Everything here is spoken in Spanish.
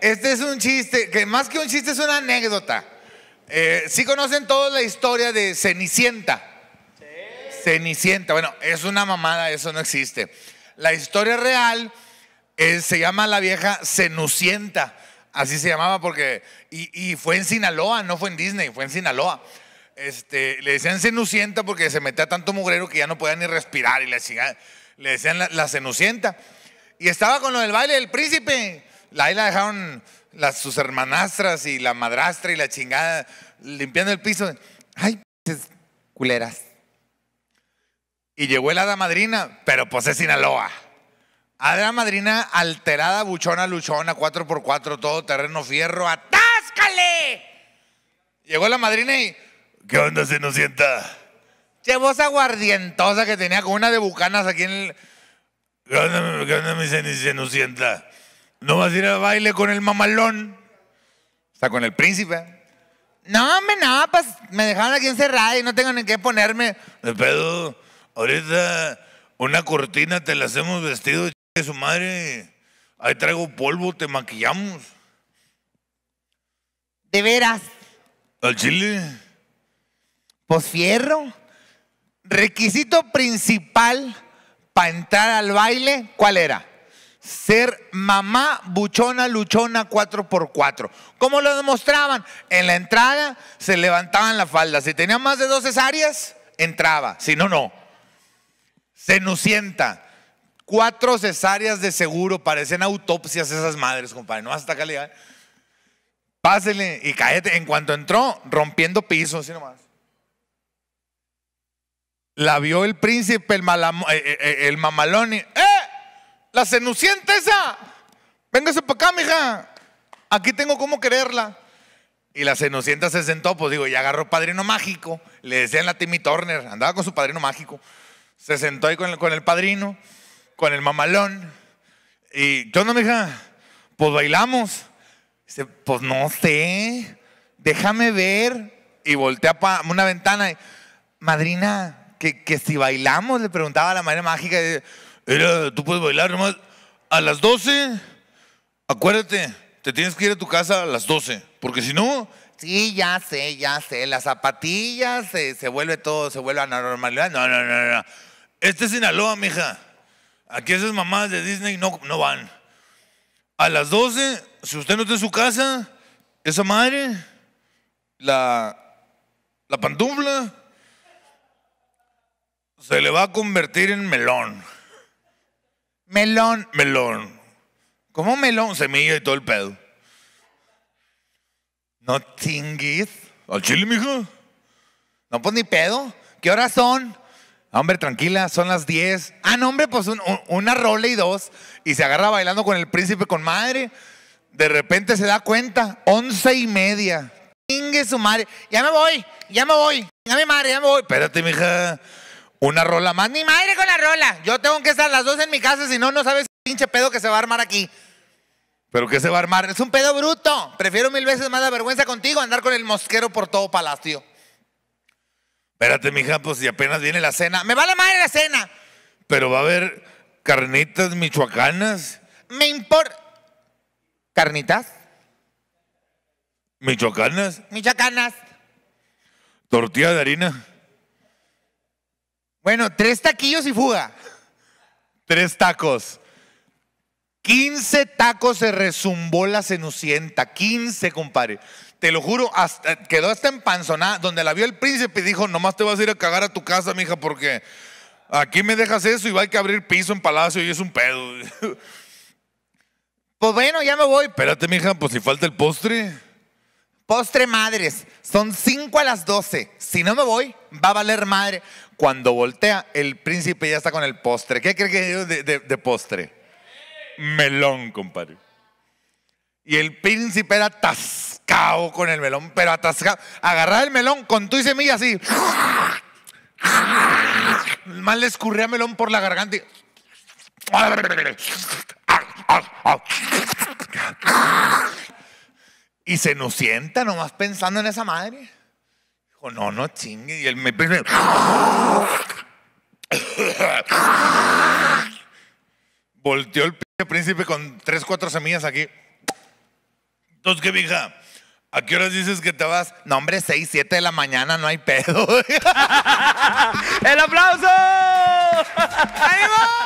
este es un chiste, que más que un chiste es una anécdota. Eh, sí conocen todos la historia de Cenicienta. Sí. Cenicienta, bueno, es una mamada, eso no existe. La historia real se llama la vieja Cenucienta, así se llamaba porque, y, fue en Sinaloa, no fue en Disney, fue en Sinaloa. Este, le decían Cenucienta porque se metía tanto mugrero que ya no podía ni respirar y le, le decían la, la Cenucienta. Y estaba con lo del baile del príncipe ahí la dejaron las, sus hermanastras y la madrastra y la chingada limpiando el piso. Ay, culeras. Y llegó el hada madrina, pero pues es Sinaloa. Hada madrina alterada, buchona, luchona, 4x4, todo terreno fierro, ¡atáscale! Llegó la madrina y, ¿qué onda, se nos sienta? Llevó esa guardientosa que tenía con una de bucanas aquí en el. ¿Qué onda, qué onda mi ¿No vas a ir al baile con el mamalón? O sea, con el príncipe. No, me no, pues me dejaron aquí encerrada y no tengo ni qué ponerme. De pedo, ahorita una cortina te la hacemos vestido de su madre. Ahí traigo polvo, te maquillamos. ¿De veras? ¿Al chile? Pues fierro. Requisito principal para entrar al baile, ¿cuál era? ser mamá buchona, luchona 4x4. ¿Cómo lo demostraban? En la entrada se levantaban la falda. Si tenía más de dos cesáreas, entraba. Si no, no. Cenucienta. Cuatro cesáreas de seguro. Parecen autopsias esas madres, compadre. No hasta calidad. Pásele y cállate. En cuanto entró, rompiendo piso, así nomás. La vio el príncipe, el, eh, eh, eh, mamalón ¡eh! la Cenucienta esa, véngase para acá, mija, aquí tengo cómo quererla. Y la cenucienta se sentó, pues digo, y agarró padrino mágico, le decían la Timmy Turner, andaba con su padrino mágico, se sentó ahí con el, con el padrino, con el mamalón, y yo no, mija, pues bailamos. Dice, pues no sé, déjame ver. Y voltea a una ventana y, madrina, que, que si bailamos, le preguntaba a la madre mágica. Y, era, tú puedes bailar nomás. A las 12, acuérdate, te tienes que ir a tu casa a las 12, porque si no... Sí, ya sé, ya sé, las zapatillas, se, vuelve todo, se vuelve a la normalidad. No, no, no, no. Este es Sinaloa, mija. Aquí esas mamás de Disney no, no van. A las 12, si usted no está en su casa, esa madre, la, la pantufla, se le va a convertir en melón melón, melón. ¿Cómo melón? Semilla y todo el pedo. No tingues. ¿Al chile, mija? No, pues ni pedo. ¿Qué horas son? Hombre, tranquila, son las 10. Ah, no, hombre, pues una rola y dos. Y se agarra bailando con el príncipe con madre. De repente se da cuenta, once y media. Tingue su madre. Ya me voy, ya me voy. Ya mi madre, ya me voy. Espérate, mija. Una rola más, ni madre con la rola. Yo tengo que estar las dos en mi casa, si no, no sabes qué pinche pedo que se va a armar aquí. ¿Pero qué se va a armar? Es un pedo bruto. Prefiero mil veces más la vergüenza contigo andar con el mosquero por todo palacio. Espérate, mija, pues si apenas viene la cena. Me va la madre la cena. Pero va a haber carnitas michoacanas. Me importa. ¿Carnitas? ¿Michoacanas? Michoacanas. Tortilla de harina. Bueno, tres taquillos y fuga. Tres tacos. 15 tacos se resumbó la cenucienta. 15, compadre. Te lo juro, hasta, quedó hasta empanzonada. Donde la vio el príncipe y dijo: Nomás te vas a ir a cagar a tu casa, mija, porque aquí me dejas eso y va a que abrir piso en palacio y es un pedo. Pues bueno, ya me voy. Espérate, mija, pues si falta el postre. Postre madres, son 5 a las 12. Si no me voy, va a valer madre. Cuando voltea, el príncipe ya está con el postre. ¿Qué cree que es de, postre? Melón, compadre. Y el príncipe era atascado con el melón, pero atascado. Agarrar el melón con tu y semilla así. Mal le escurría melón por la garganta. Y se nos sienta nomás pensando en esa madre. Dijo, no, no chingue. Y él me Volteó el príncipe con tres, cuatro semillas aquí. Entonces, ¿qué, vieja ¿A qué horas dices que te vas? No, hombre, seis, siete de la mañana, no hay pedo. ¡El aplauso! ¡Ahí va!